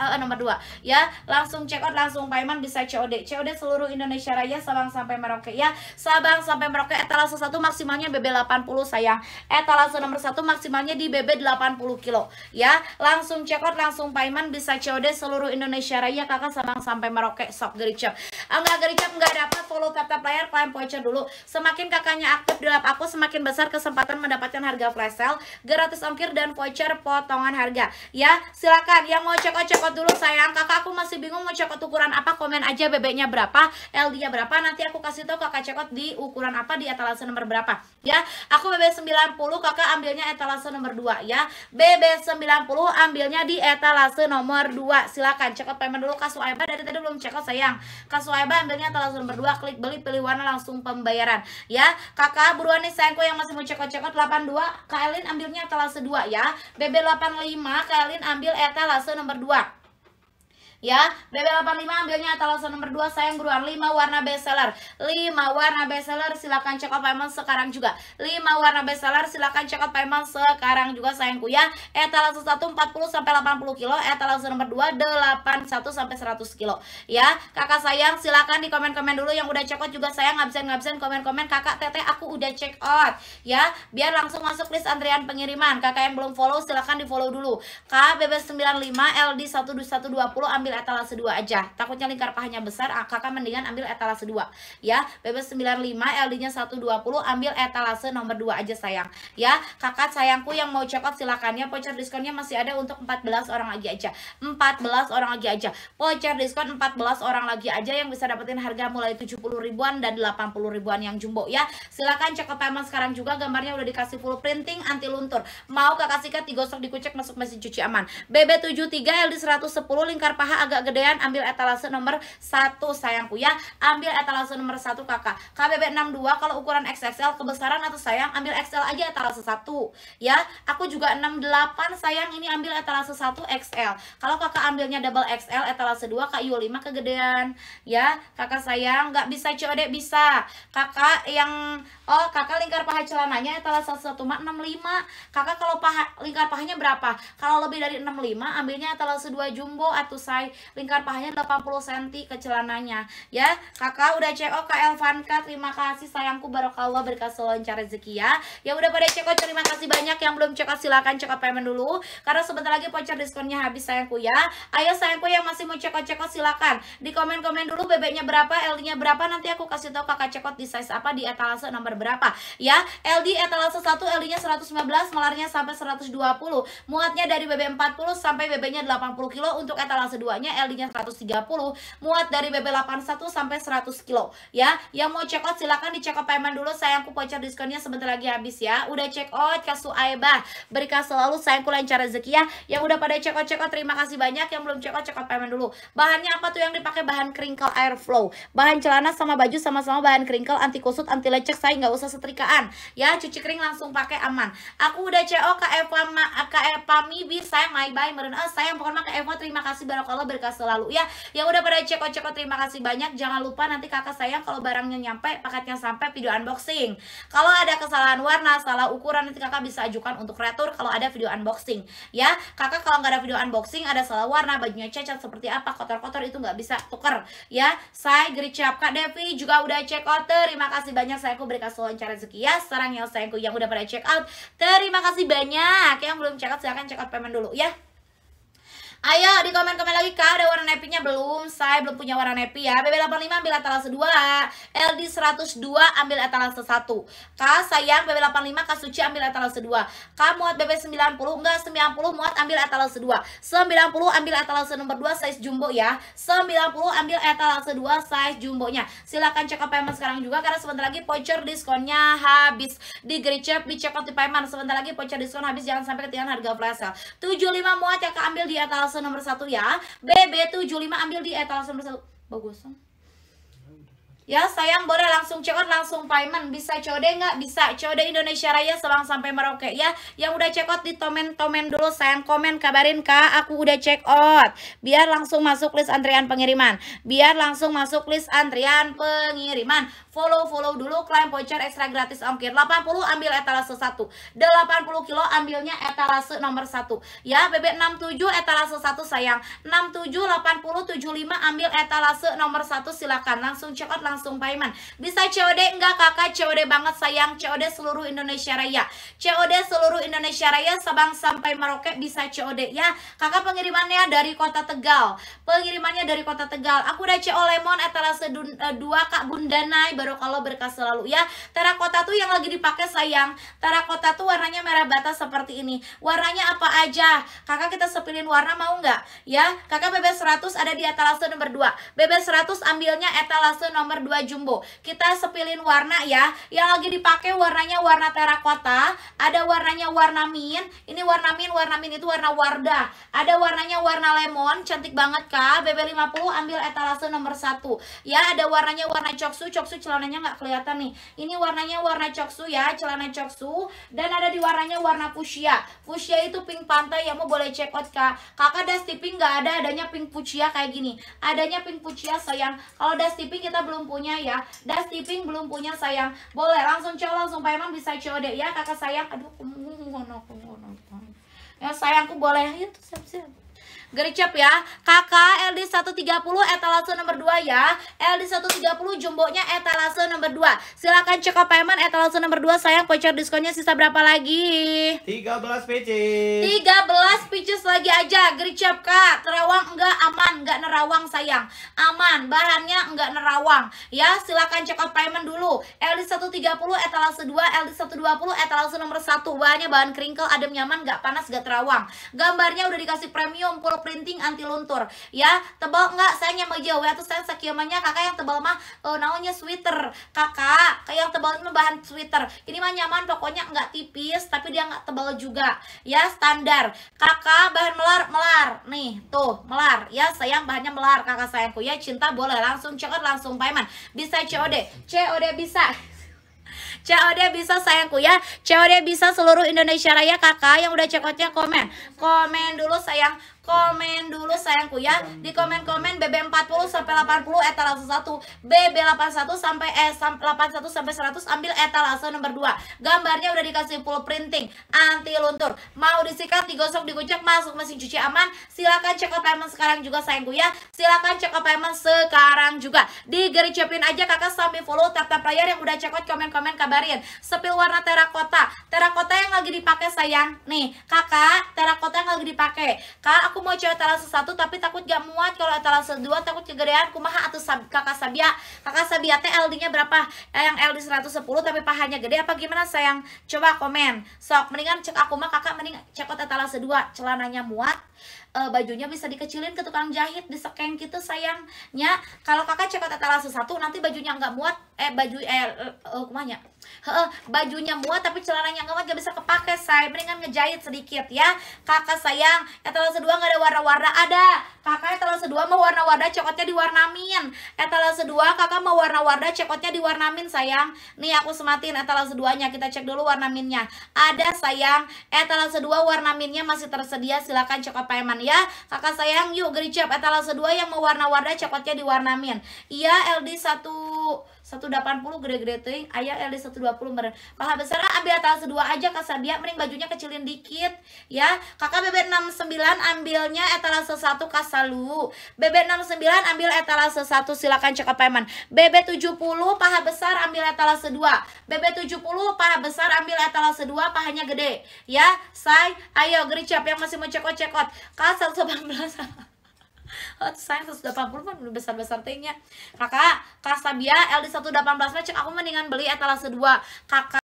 uh, nomor 2 ya langsung check out langsung payment bisa COD COD seluruh Indonesia Raya Sabang sampai Merauke ya Sabang sampai Merauke etalase 1 maksimalnya BB 80 sayang etalase nomor 1 maksimalnya di BB 80 kilo ya langsung check out langsung payment bisa COD seluruh Indonesia Raya kakak Sabang sampai Merauke sok gericep enggak eh, gericep enggak dapat follow tap tap layar klaim voucher dulu semakin kakaknya aktif di lab aku semakin besar kesempatan mendapatkan harga flash sale gratis ongkir dan voucher potongan harga ya silakan yang mau check out check out dulu sayang kakak aku masih bingung mau cekot ukuran apa komen aja bebeknya berapa L dia berapa nanti aku kasih tau kakak cekot di ukuran apa di etalase nomor berapa ya aku bebek 90 kakak ambilnya etalase nomor 2 ya bebek 90 ambilnya di etalase nomor 2 silakan cekot payment dulu kasu Aiba dari tadi belum cekot sayang kasu Aiba ambilnya etalase nomor 2 klik beli pilih warna langsung pembayaran ya kakak buruan nih sayangku yang masih mau cekot cekot 82 Kak Elin ambilnya etalase 2 ya bebek 85 Kak Elin ambil etalase nomor 2 ya. BB85 ambilnya Talasa nomor 2 sayang buruan 5 warna bestseller. 5 warna bestseller silahkan check out payment sekarang juga. 5 warna bestseller silahkan check out payment sekarang juga sayangku ya. Etalase 1 40 sampai 80 kilo, etalase nomor 2 81 sampai 100 kilo ya. Kakak sayang silahkan di komen-komen dulu yang udah check out juga sayang ngabisin ngabisin komen-komen kakak teteh aku udah check out ya. Biar langsung masuk list antrian pengiriman. Kakak yang belum follow silahkan di follow dulu. KBB95 LD12120 ambil ambil etalase 2 aja takutnya lingkar pahanya besar kakak mendingan ambil etalase 2 ya bebas 95 LD nya 120 ambil etalase nomor 2 aja sayang ya kakak sayangku yang mau cekot silakan ya voucher diskonnya masih ada untuk 14 orang lagi aja 14 orang lagi aja voucher diskon 14 orang lagi aja yang bisa dapetin harga mulai 70 ribuan dan 80 ribuan yang jumbo ya silakan cekot payment sekarang juga gambarnya udah dikasih full printing anti luntur mau kakak sikat digosok dikucek masuk mesin cuci aman BB73 LD 110 lingkar paha agak gedean ambil etalase nomor 1 sayangku ya ambil etalase nomor 1 kakak KBB 62 kalau ukuran XXL kebesaran atau sayang ambil XL aja etalase 1 ya aku juga 68 sayang ini ambil etalase 1 XL kalau kakak ambilnya double XL etalase 2 kak Yu 5 kegedean ya kakak sayang nggak bisa COD bisa kakak yang oh kakak lingkar paha celananya etalase 1 mak 65 kakak kalau paha lingkar pahanya berapa kalau lebih dari 65 ambilnya etalase 2 jumbo atau say lingkar pahanya 80 cm ke celananya ya kakak udah cek ke kak Elvanka terima kasih sayangku barokallah berkah lancar rezeki ya ya udah pada cek terima kasih banyak yang belum cek silakan silahkan cek payment dulu karena sebentar lagi voucher diskonnya habis sayangku ya ayo sayangku yang masih mau cek ceko cek silahkan di komen-komen dulu bebeknya berapa LD-nya berapa nanti aku kasih tahu kakak cekot di size apa di etalase nomor berapa ya LD etalase 1 LD-nya 115 melarnya sampai 120 muatnya dari BB 40 sampai BB-nya 80 kilo untuk etalase 2 pokoknya LD-nya 130 muat dari BB81 sampai 100 kilo ya yang mau check out silahkan di check out payment dulu sayangku voucher diskonnya sebentar lagi habis ya udah check out kasu aibah berikan selalu sayangku lancar rezeki ya yang udah pada check out check out terima kasih banyak yang belum check out check out payment dulu bahannya apa tuh yang dipakai bahan kringkel airflow bahan celana sama baju sama-sama bahan kringkel anti kusut anti lecek saya nggak usah setrikaan ya cuci kering langsung pakai aman aku udah CO ke Eva ke Eva Mibi saya my bye meren eh, saya pokoknya ke Eva terima kasih barokallah berkah selalu ya yang udah pada ceko-ceko terima kasih banyak jangan lupa nanti kakak sayang kalau barangnya nyampe paketnya sampai video unboxing kalau ada kesalahan warna salah ukuran nanti kakak bisa ajukan untuk retur kalau ada video unboxing ya kakak kalau nggak ada video unboxing ada salah warna bajunya cacat seperti apa kotor-kotor itu nggak bisa tuker ya saya Gericap Kak Devi juga udah check out terima kasih banyak sayangku berkah selalu cari rezeki ya sekarang yang sayangku yang udah pada check out terima kasih banyak yang belum check out silahkan check out payment dulu ya Ayo di komen-komen lagi kak ada warna nepinya belum? Saya belum punya warna nepi ya. BB85 ambil etalase 2, LD102 ambil etalase 1. Kak sayang BB85 Kak Suci ambil etalase 2. Kak muat BB90 enggak 90 muat ambil etalase 2. 90 ambil etalase nomor 2 size jumbo ya. 90 ambil etalase 2 size jumbonya. silakan cek apa payment sekarang juga karena sebentar lagi voucher diskonnya habis. Di Gricep di check di payment sebentar lagi voucher diskon habis jangan sampai ketinggalan harga flash sale. 75 muat ya Kak ambil di etalase etalase nomor satu ya. BB75 ambil di etalase nomor satu. bagus Ya sayang boleh langsung check out langsung payment Bisa COD nggak? Bisa COD Indonesia Raya selang sampai Merauke ya Yang udah check out di komen-komen dulu Sayang komen kabarin kak aku udah check out Biar langsung masuk list antrian pengiriman Biar langsung masuk list antrian pengiriman follow-follow dulu klaim voucher ekstra gratis ongkir 80 ambil etalase 1 80 kilo ambilnya etalase nomor 1 ya BB67 etalase 1 sayang 67 80 75 ambil etalase nomor 1 silahkan langsung check out langsung payment bisa COD enggak kakak COD banget sayang COD seluruh Indonesia Raya COD seluruh Indonesia Raya Sabang sampai Merauke bisa COD ya kakak pengirimannya dari kota Tegal pengirimannya dari kota Tegal aku udah COD Lemon etalase 2 eh, Kak bunda naik baru kalau berkas selalu ya. Terakota tuh yang lagi dipakai sayang. Terakota tuh warnanya merah bata seperti ini. Warnanya apa aja? Kakak kita sepilin warna mau nggak? Ya, kakak BB100 ada di etalase nomor 2. BB100 ambilnya etalase nomor 2 jumbo. Kita sepilin warna ya. Yang lagi dipakai warnanya warna terakota, ada warnanya warna min Ini warna min warna min itu warna wardah. Ada warnanya warna lemon, cantik banget kak. BB50 ambil etalase nomor 1. Ya, ada warnanya warna coksu, coksu celananya nggak kelihatan nih ini warnanya warna coksu ya celana coksu dan ada di warnanya warna fuchsia fuchsia itu pink pantai ya mau boleh check out kak kakak dusty pink nggak ada adanya pink fuchsia kayak gini adanya pink fuchsia sayang kalau dusty pink kita belum punya ya dusty pink belum punya sayang boleh langsung cowok langsung pak emang bisa COD ya kakak sayang aduh ngono ngono ya sayangku boleh itu siap-siap gercep ya kakak LD 130 etalase nomor 2 ya LD 130 jumbonya etalase e nomor 2 silahkan cek payment etalase e nomor 2 sayang voucher diskonnya sisa berapa lagi 13 pieces 13 pieces lagi aja gercep kak terawang enggak aman enggak nerawang sayang aman bahannya enggak nerawang ya silahkan cek payment dulu LD 130 etalase 2 LD 120 etalase nomor 1 bahannya bahan kringkel adem nyaman enggak panas enggak terawang gambarnya udah dikasih premium full printing anti luntur ya tebal nggak sayang jauh ya tuh saya sekiamannya kakak yang tebal mah uh, eh, naunya sweater kakak kayak yang tebal ini bahan sweater ini mah nyaman pokoknya nggak tipis tapi dia nggak tebal juga ya standar kakak bahan melar melar nih tuh melar ya sayang bahannya melar kakak sayangku ya cinta boleh langsung cekot langsung payment bisa COD COD bisa COD bisa sayangku ya COD bisa seluruh Indonesia Raya kakak yang udah cekotnya komen komen dulu sayang komen dulu sayangku ya di komen-komen BB 40 sampai 80 etalase 1 BB 81 sampai eh 81 sampai 100 ambil etalase nomor 2 gambarnya udah dikasih full printing anti luntur mau disikat digosok digocek masuk mesin cuci aman silakan check out payment sekarang juga sayangku ya silakan check out payment sekarang juga di digericapin aja kakak sambil follow tap tap layar yang udah cekot out komen-komen kabarin sepil warna terakota terakota yang lagi dipakai sayang nih kakak terakota yang lagi lagi dipakai kan aku mau coba etalase satu tapi takut gak muat kalau etalase dua takut kegedean kumaha atau sab kakak sabia kakak sabia teh LD nya berapa eh, yang LD 110 tapi pahanya gede apa gimana sayang coba komen sok mendingan cek aku mah kakak mending cekot etalase dua celananya muat e, bajunya bisa dikecilin ke tukang jahit sekeng gitu sayangnya kalau kakak cekot etalase satu nanti bajunya nggak muat eh baju eh, eh, eh kumanya Heeh, bajunya muat tapi celananya nggak muat gak bisa kepake saya mendingan ngejahit sedikit ya kakak sayang etalase dua gak ada warna-warna ada kakak etalase dua mau warna-warna cokotnya diwarnamin etalase dua kakak mau warna-warna cokotnya diwarnamin sayang nih aku sematin etalase duanya kita cek dulu warnaminnya ada sayang etalase dua warnaminnya masih tersedia silakan cokot payman ya kakak sayang yuk ya etalase dua yang mau warna-warna cokotnya diwarnamin iya LD satu 180 gede-gede teuing aya L 120 meren. Paha besar ah, ambil atas dua aja kasadia mending bajunya kecilin dikit ya. Kakak BB 69 ambilnya etalase 1 Salu. BB 69 ambil etalase 1 silakan cek peman. BB 70 paha besar ambil etalase 2. BB 70 paha besar ambil etalase 2 pahanya gede ya. Say, ayo gericap yang masih mau cekot-cekot. Kasal 19 Hot oh, sayang 180 kan udah besar-besar tingnya. Kakak, Kasabia LD 118 mah cek aku mendingan beli etalase 2. Kakak